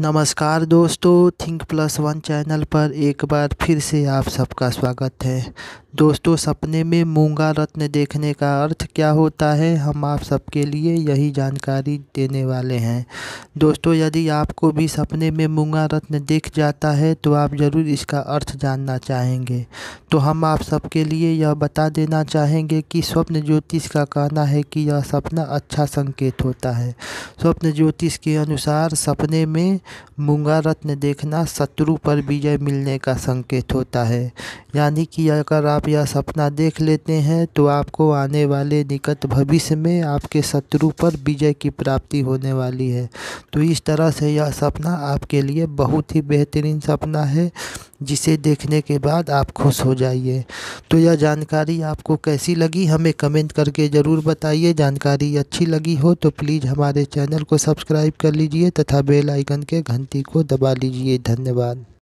नमस्कार दोस्तों think plus one channel पर एक बार फिर से आप सबका स्वागत है दोस्तों सपने में मूंगा रत्न देखने का अर्थ क्या होता है हम आप सबके लिए यही जानकारी देने वाले हैं दोस्तों यदि आपको भी सपने में मूंगा रत्न दिख जाता है तो आप ज़रूर इसका अर्थ जानना चाहेंगे तो हम आप सबके लिए यह बता देना चाहेंगे कि स्वप्न ज्योतिष का कहना है कि यह सपना अच्छा संकेत होता है स्वप्न ज्योतिष के अनुसार सपने में मूंगा रत्न देखना शत्रु पर विजय मिलने का संकेत होता है यानी कि अगर आप यह सपना देख लेते हैं तो आपको आने वाले निकट भविष्य में आपके शत्रु पर विजय की प्राप्ति होने वाली है तो इस तरह से यह सपना आपके लिए बहुत ही बेहतरीन सपना है जिसे देखने के बाद आप खुश हो जाइए तो यह जानकारी आपको कैसी लगी हमें कमेंट करके ज़रूर बताइए जानकारी अच्छी लगी हो तो प्लीज़ हमारे चैनल को सब्सक्राइब कर लीजिए तथा बेल आइकन के घंटी को दबा लीजिए धन्यवाद